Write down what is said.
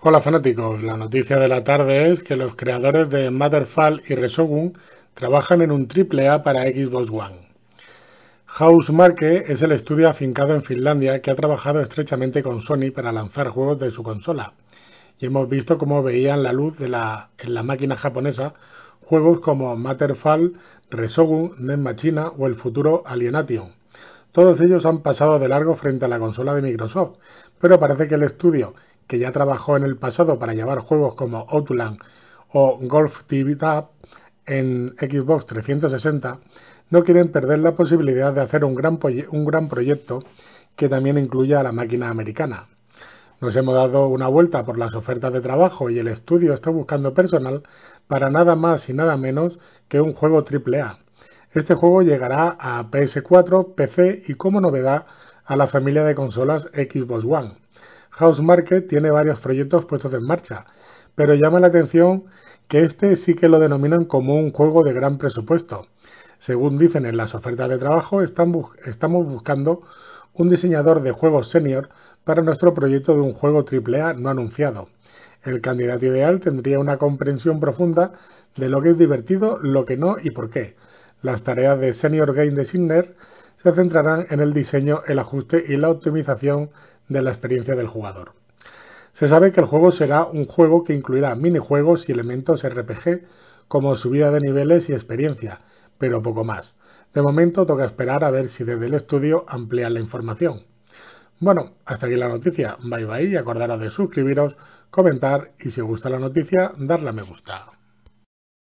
Hola fanáticos, la noticia de la tarde es que los creadores de Matterfall y Resogun trabajan en un triple A para Xbox One. Market es el estudio afincado en Finlandia que ha trabajado estrechamente con Sony para lanzar juegos de su consola. Y hemos visto cómo veían la luz en la máquina japonesa juegos como Matterfall, Resogun, Net o el futuro Alienation. Todos ellos han pasado de largo frente a la consola de Microsoft, pero parece que el estudio que ya trabajó en el pasado para llevar juegos como Outland o Golf TV Tab en Xbox 360, no quieren perder la posibilidad de hacer un gran, un gran proyecto que también incluya a la máquina americana. Nos hemos dado una vuelta por las ofertas de trabajo y el estudio está buscando personal para nada más y nada menos que un juego AAA. Este juego llegará a PS4, PC y como novedad a la familia de consolas Xbox One. House Market tiene varios proyectos puestos en marcha, pero llama la atención que este sí que lo denominan como un juego de gran presupuesto. Según dicen en las ofertas de trabajo, estamos buscando un diseñador de juegos senior para nuestro proyecto de un juego AAA no anunciado. El candidato ideal tendría una comprensión profunda de lo que es divertido, lo que no y por qué. Las tareas de Senior Game Designer se centrarán en el diseño, el ajuste y la optimización de la experiencia del jugador. Se sabe que el juego será un juego que incluirá minijuegos y elementos RPG como subida de niveles y experiencia, pero poco más. De momento toca esperar a ver si desde el estudio amplían la información. Bueno, hasta aquí la noticia. Bye bye y acordaros de suscribiros, comentar y si os gusta la noticia, darle a me gusta.